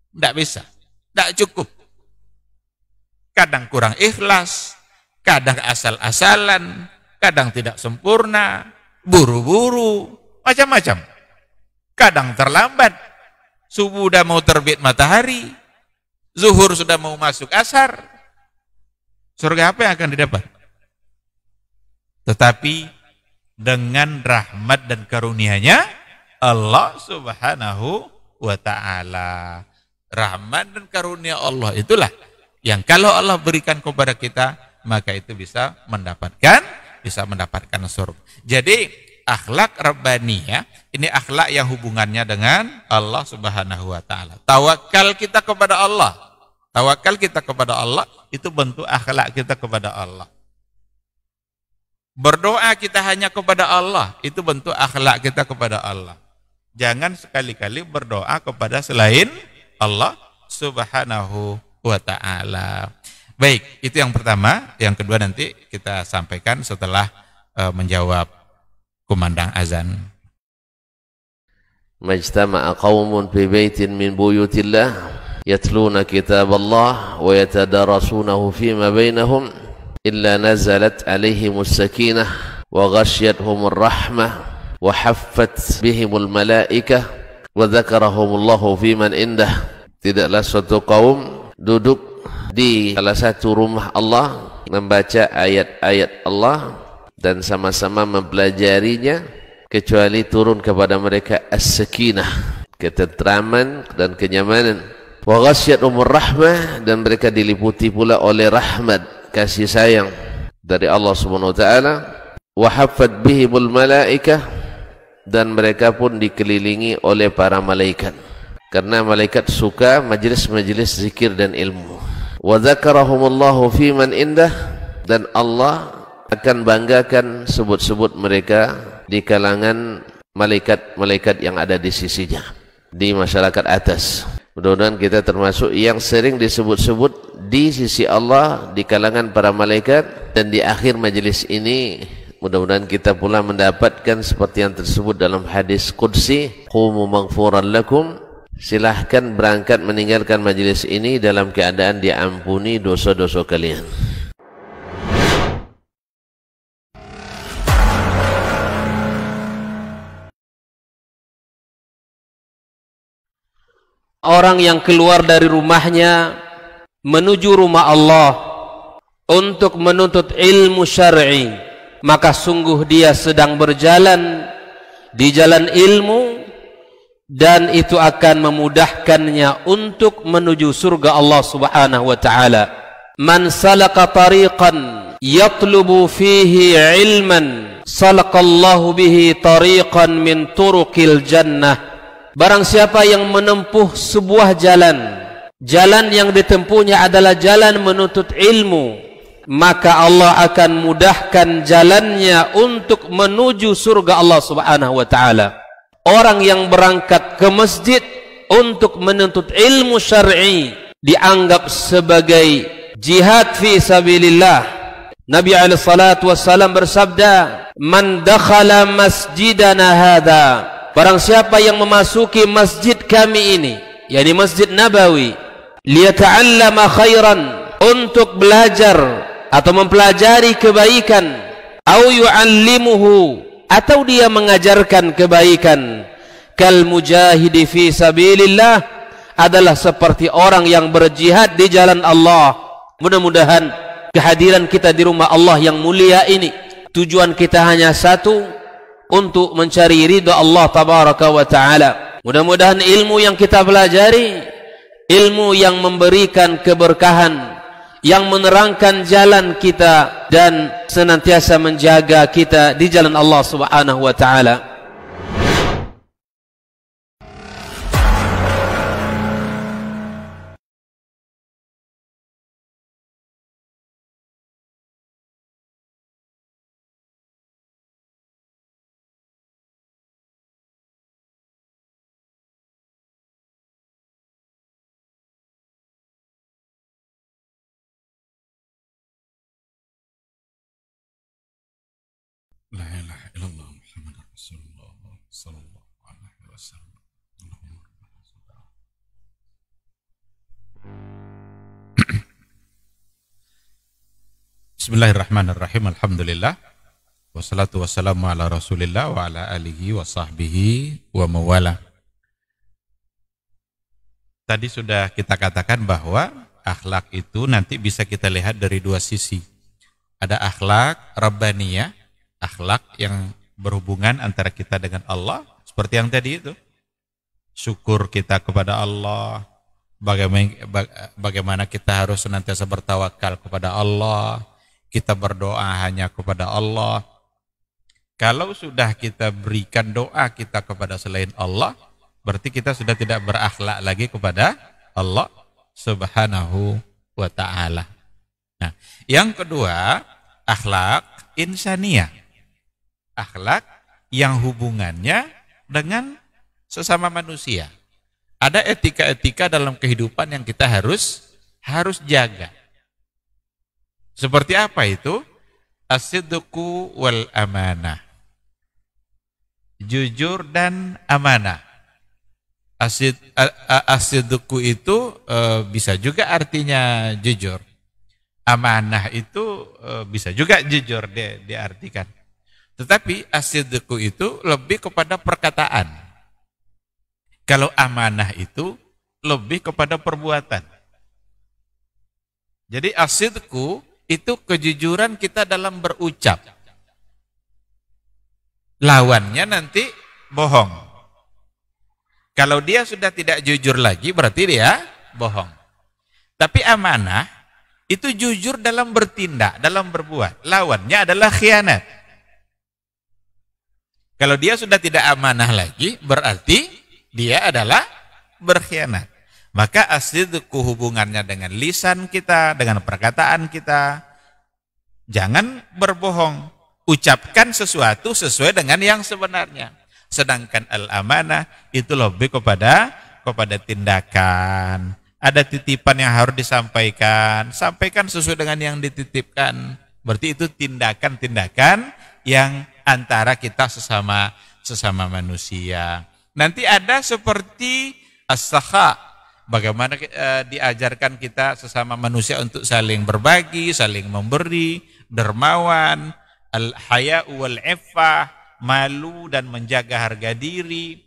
tidak bisa. Tidak cukup. Kadang kurang ikhlas, kadang asal-asalan, kadang tidak sempurna, buru-buru, macam-macam. Kadang terlambat, subuh sudah mau terbit matahari, zuhur sudah mau masuk asar. Surga apa yang akan didapat? Tetapi dengan rahmat dan karunia-Nya Allah Subhanahu wa taala. Rahmat dan karunia Allah itulah yang kalau Allah berikan kepada kita maka itu bisa mendapatkan bisa mendapatkan surga. Jadi akhlak ya, ini akhlak yang hubungannya dengan Allah Subhanahu wa taala. Tawakal kita kepada Allah. Tawakal kita kepada Allah itu bentuk akhlak kita kepada Allah. Berdoa kita hanya kepada Allah, itu bentuk akhlak kita kepada Allah. Jangan sekali-kali berdoa kepada selain Allah Subhanahu wa taala. Baik, itu yang pertama, yang kedua nanti kita sampaikan setelah uh, menjawab kumandang azan. Majtama'a qaumun fi baitin min buyutillah yatluna kitab Allah wa yatadarasunahu fima bainahum illa nazalat عليهم السكينة wa الرحمة rahmah wa haffat bihimul malaikah wa من fi man indah tidaklah suatu kaum duduk di salah satu rumah Allah membaca ayat-ayat Allah dan sama-sama mempelajarinya kecuali turun kepada mereka as-sakinah ketentraman dan kenyamanan wa ghasyat umur rahmah dan mereka diliputi pula oleh rahmat kasih sayang dari Allah Subhanahu wa taala wa haffat bihimul malaikah dan mereka pun dikelilingi oleh para malaikat karena malaikat suka majlis-majlis zikir dan ilmu wa zakarahumullahu fi man indah dan Allah akan banggakan sebut-sebut mereka di kalangan malaikat-malaikat yang ada di sisinya di masyarakat atas Mudah-mudahan kita termasuk yang sering disebut-sebut di sisi Allah, di kalangan para malaikat, dan di akhir majlis ini, mudah-mudahan kita pula mendapatkan seperti yang tersebut dalam hadis Qudsi, Qumu maghfuran lakum, Silakan berangkat meninggalkan majlis ini dalam keadaan diampuni dosa-dosa kalian. orang yang keluar dari rumahnya menuju rumah Allah untuk menuntut ilmu syar'i maka sungguh dia sedang berjalan di jalan ilmu dan itu akan memudahkannya untuk menuju surga Allah Subhanahu wa taala man salaka tariqan yatlubu fihi ilman salaka Allah bihi tariqan min turuqil jannah Barang siapa yang menempuh sebuah jalan Jalan yang ditempuhnya adalah jalan menuntut ilmu Maka Allah akan mudahkan jalannya untuk menuju surga Allah subhanahu wa ta'ala Orang yang berangkat ke masjid untuk menuntut ilmu syar'i dianggap sebagai jihad fi sabilillah. Nabi alaihi salatu wasallam bersabda, "Man dakhala masjidana hadza Barang siapa yang memasuki masjid kami ini, yakni Masjid Nabawi, liyata'allama khairan untuk belajar atau mempelajari kebaikan, au yu'allimuhu atau dia mengajarkan kebaikan kal mujahid fi sabilillah adalah seperti orang yang berjihad di jalan Allah. Mudah-mudahan kehadiran kita di rumah Allah yang mulia ini tujuan kita hanya satu untuk mencari ridha Allah tabaraka wa taala. Mudah-mudahan ilmu yang kita pelajari ilmu yang memberikan keberkahan yang menerangkan jalan kita dan senantiasa menjaga kita di jalan Allah Subhanahu wa taala. الله Bismillahirrahmanirrahim. Alhamdulillah. Wassalatu wassalamu ala Rasulillah wa ala alihi wa sahbihi wa mawala. Tadi sudah kita katakan bahwa akhlak itu nanti bisa kita lihat dari dua sisi. Ada akhlak rabbaniyah akhlak yang berhubungan antara kita dengan Allah seperti yang tadi itu syukur kita kepada Allah bagaimana bagaimana kita harus senantiasa bertawakal kepada Allah kita berdoa hanya kepada Allah kalau sudah kita berikan doa kita kepada selain Allah berarti kita sudah tidak berakhlak lagi kepada Allah subhanahu wa ta'ala nah yang kedua akhlak insania akhlak yang hubungannya dengan sesama manusia. Ada etika-etika dalam kehidupan yang kita harus harus jaga. Seperti apa itu? Asiduku wal amanah. Jujur dan amanah. Asid, asiduku itu e, bisa juga artinya jujur. Amanah itu e, bisa juga jujur diartikan. Tetapi asidku itu lebih kepada perkataan. Kalau amanah itu lebih kepada perbuatan. Jadi asidku itu kejujuran kita dalam berucap. Lawannya nanti bohong. Kalau dia sudah tidak jujur lagi berarti dia bohong. Tapi amanah itu jujur dalam bertindak, dalam berbuat. Lawannya adalah khianat. Kalau dia sudah tidak amanah lagi, berarti dia adalah berkhianat. Maka asli itu hubungannya dengan lisan kita, dengan perkataan kita. Jangan berbohong. Ucapkan sesuatu sesuai dengan yang sebenarnya. Sedangkan al-amanah itu lebih kepada kepada tindakan. Ada titipan yang harus disampaikan. Sampaikan sesuai dengan yang dititipkan. Berarti itu tindakan-tindakan yang antara kita sesama sesama manusia. Nanti ada seperti as bagaimana e, diajarkan kita sesama manusia untuk saling berbagi, saling memberi, dermawan, al-haya wal iffah, malu dan menjaga harga diri.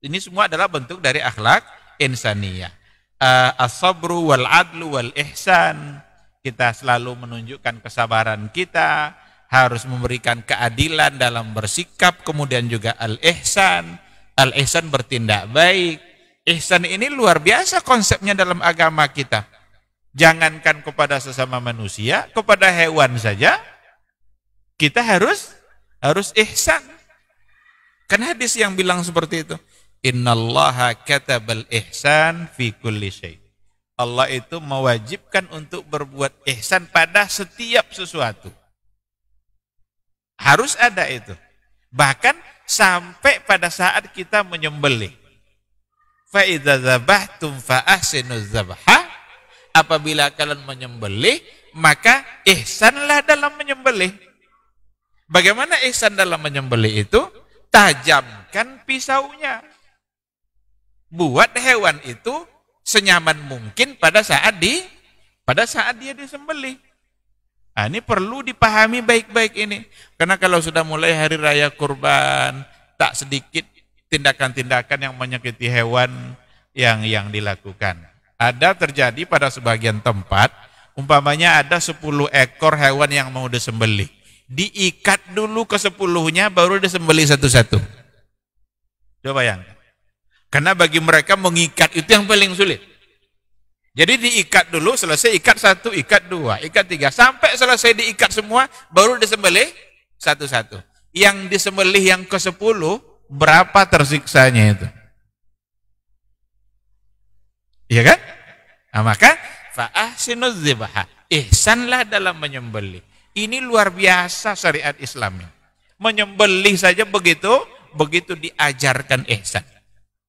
Ini semua adalah bentuk dari akhlak insaniyah. Uh, as-sabru wal adlu wal ihsan. Kita selalu menunjukkan kesabaran kita, harus memberikan keadilan dalam bersikap, kemudian juga al-ihsan. Al-ihsan bertindak baik. Ihsan ini luar biasa konsepnya dalam agama kita. Jangankan kepada sesama manusia, kepada hewan saja kita harus harus ihsan. Kan hadis yang bilang seperti itu. Innallaha katabal ihsan fi kulli syai'. Allah itu mewajibkan untuk berbuat ihsan pada setiap sesuatu. Harus ada itu. Bahkan sampai pada saat kita menyembelih. Apabila kalian menyembelih, maka ihsanlah dalam menyembelih. Bagaimana ihsan dalam menyembelih itu? Tajamkan pisaunya. Buat hewan itu senyaman mungkin pada saat di pada saat dia disembelih. Nah, ini perlu dipahami baik-baik ini. Karena kalau sudah mulai hari raya kurban, tak sedikit tindakan-tindakan yang menyakiti hewan yang yang dilakukan. Ada terjadi pada sebagian tempat, umpamanya ada 10 ekor hewan yang mau disembelih. Diikat dulu ke sepuluhnya, baru disembelih satu-satu. Coba bayangkan. Karena bagi mereka mengikat itu yang paling sulit. Jadi diikat dulu, selesai ikat satu, ikat dua, ikat tiga. Sampai selesai diikat semua, baru disembelih satu-satu. Yang disembelih yang ke sepuluh, berapa tersiksanya itu? Iya kan? Nah, maka fa'ahsinuz zibha. Ihsanlah dalam menyembelih. Ini luar biasa syariat Islamnya Menyembelih saja begitu, begitu diajarkan ihsan.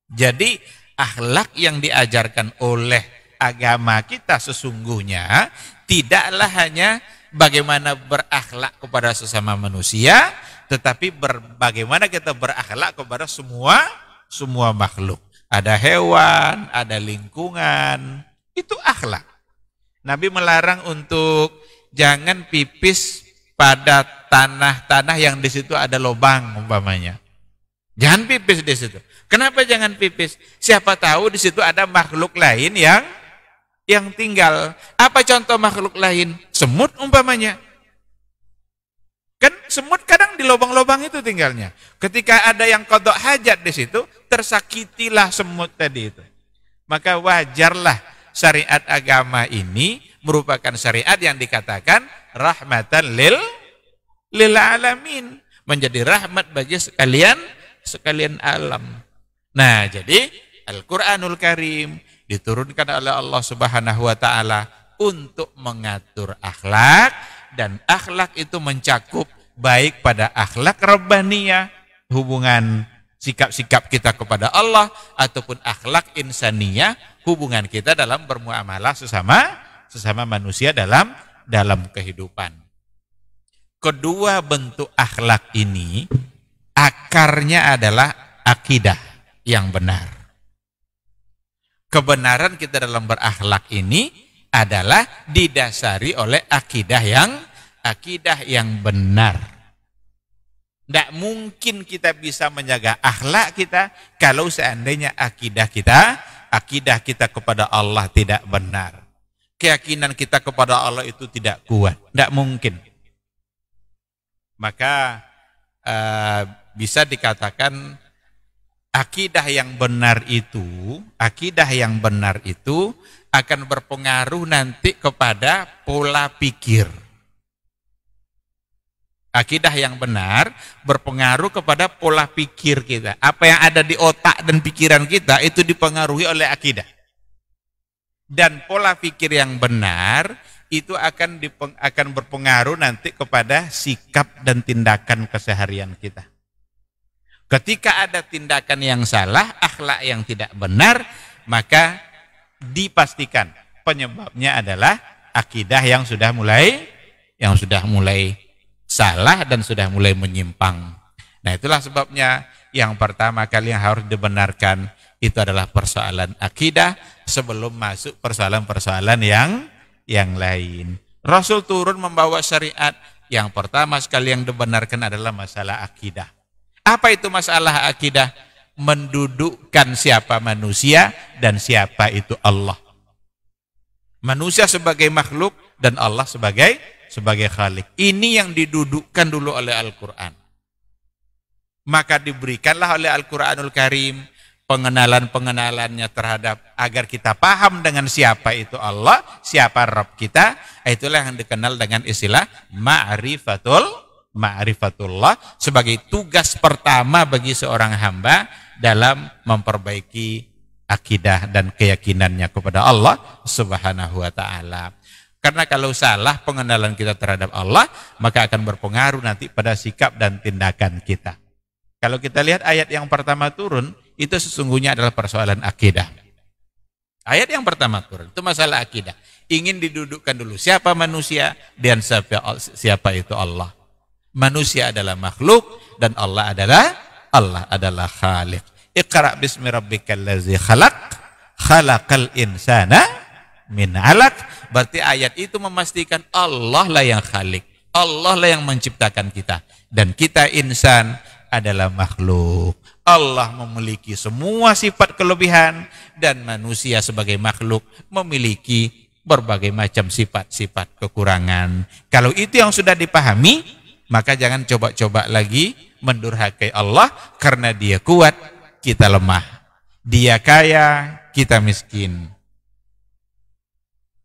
Jadi akhlak yang diajarkan oleh agama kita sesungguhnya tidaklah hanya bagaimana berakhlak kepada sesama manusia, tetapi bagaimana kita berakhlak kepada semua semua makhluk. Ada hewan, ada lingkungan, itu akhlak. Nabi melarang untuk jangan pipis pada tanah-tanah yang di situ ada lubang umpamanya. Jangan pipis di situ. Kenapa jangan pipis? Siapa tahu di situ ada makhluk lain yang yang tinggal. Apa contoh makhluk lain? Semut umpamanya. Kan semut kadang di lubang-lubang itu tinggalnya. Ketika ada yang kodok hajat di situ, tersakitilah semut tadi itu. Maka wajarlah syariat agama ini merupakan syariat yang dikatakan rahmatan lil lil alamin menjadi rahmat bagi sekalian sekalian alam. Nah, jadi Al-Qur'anul Karim diturunkan oleh Allah Subhanahu wa taala untuk mengatur akhlak dan akhlak itu mencakup baik pada akhlak rebania hubungan sikap-sikap kita kepada Allah ataupun akhlak insaniyah hubungan kita dalam bermuamalah sesama sesama manusia dalam dalam kehidupan. Kedua bentuk akhlak ini akarnya adalah akidah yang benar kebenaran kita dalam berakhlak ini adalah didasari oleh akidah yang akidah yang benar. Tidak mungkin kita bisa menjaga akhlak kita kalau seandainya akidah kita, akidah kita kepada Allah tidak benar. Keyakinan kita kepada Allah itu tidak kuat. Tidak mungkin. Maka uh, bisa dikatakan akidah yang benar itu, akidah yang benar itu akan berpengaruh nanti kepada pola pikir. Akidah yang benar berpengaruh kepada pola pikir kita. Apa yang ada di otak dan pikiran kita itu dipengaruhi oleh akidah. Dan pola pikir yang benar itu akan akan berpengaruh nanti kepada sikap dan tindakan keseharian kita. Ketika ada tindakan yang salah, akhlak yang tidak benar, maka dipastikan penyebabnya adalah akidah yang sudah mulai yang sudah mulai salah dan sudah mulai menyimpang. Nah, itulah sebabnya yang pertama kali yang harus dibenarkan itu adalah persoalan akidah sebelum masuk persoalan-persoalan yang yang lain. Rasul turun membawa syariat yang pertama sekali yang dibenarkan adalah masalah akidah. Apa itu masalah akidah? Mendudukkan siapa manusia dan siapa itu Allah. Manusia sebagai makhluk dan Allah sebagai sebagai khalik. Ini yang didudukkan dulu oleh Al-Qur'an. Maka diberikanlah oleh Al-Qur'anul Karim pengenalan-pengenalannya terhadap agar kita paham dengan siapa itu Allah, siapa Rabb kita, itulah yang dikenal dengan istilah ma'rifatul ma'rifatullah sebagai tugas pertama bagi seorang hamba dalam memperbaiki akidah dan keyakinannya kepada Allah Subhanahu wa taala. Karena kalau salah pengenalan kita terhadap Allah, maka akan berpengaruh nanti pada sikap dan tindakan kita. Kalau kita lihat ayat yang pertama turun, itu sesungguhnya adalah persoalan akidah. Ayat yang pertama turun itu masalah akidah. Ingin didudukkan dulu siapa manusia dan siapa siapa itu Allah. Manusia adalah makhluk dan Allah adalah Allah adalah khaliq. Iqra bismi rabbikal ladzi khalaq khalaqal insana min alaq. Berarti ayat itu memastikan Allah lah yang khalik. Allah lah yang menciptakan kita. Dan kita insan adalah makhluk. Allah memiliki semua sifat kelebihan dan manusia sebagai makhluk memiliki berbagai macam sifat-sifat kekurangan. Kalau itu yang sudah dipahami, maka jangan coba-coba lagi mendurhakai Allah karena dia kuat, kita lemah. Dia kaya, kita miskin.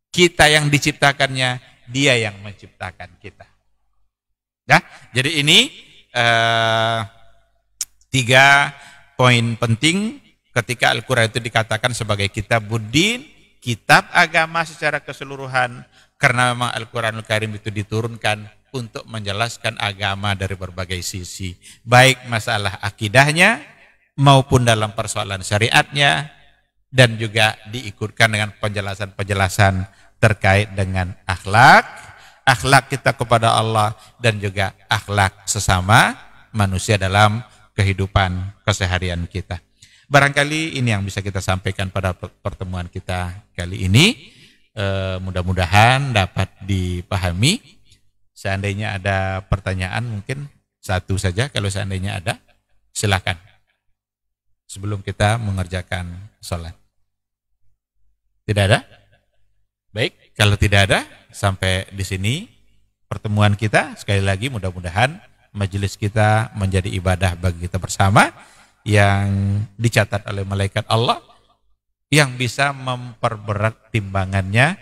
Kita yang diciptakannya, dia yang menciptakan kita. Ya, jadi ini eh, tiga poin penting ketika Al-Quran itu dikatakan sebagai kitab buddin, kitab agama secara keseluruhan, karena memang Al-Quranul Karim itu diturunkan untuk menjelaskan agama dari berbagai sisi, baik masalah akidahnya maupun dalam persoalan syariatnya dan juga diikutkan dengan penjelasan-penjelasan terkait dengan akhlak, akhlak kita kepada Allah dan juga akhlak sesama manusia dalam kehidupan keseharian kita. Barangkali ini yang bisa kita sampaikan pada pertemuan kita kali ini. Eh, mudah-mudahan dapat dipahami Seandainya ada pertanyaan mungkin satu saja kalau seandainya ada silakan. Sebelum kita mengerjakan sholat. Tidak ada? Baik, kalau tidak ada sampai di sini pertemuan kita sekali lagi mudah-mudahan majelis kita menjadi ibadah bagi kita bersama yang dicatat oleh malaikat Allah yang bisa memperberat timbangannya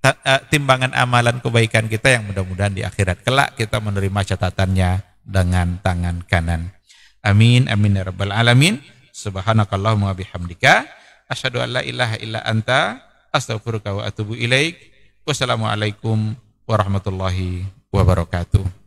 Eh, timbangan amalan kebaikan kita yang mudah-mudahan di akhirat kelak kita menerima catatannya dengan tangan kanan. Amin amin ya rabbal alamin. Subhanakallahumma bihamdika asyhadu an la ilaha illa anta astaghfiruka wa atubu ilaik. Wassalamualaikum warahmatullahi wabarakatuh.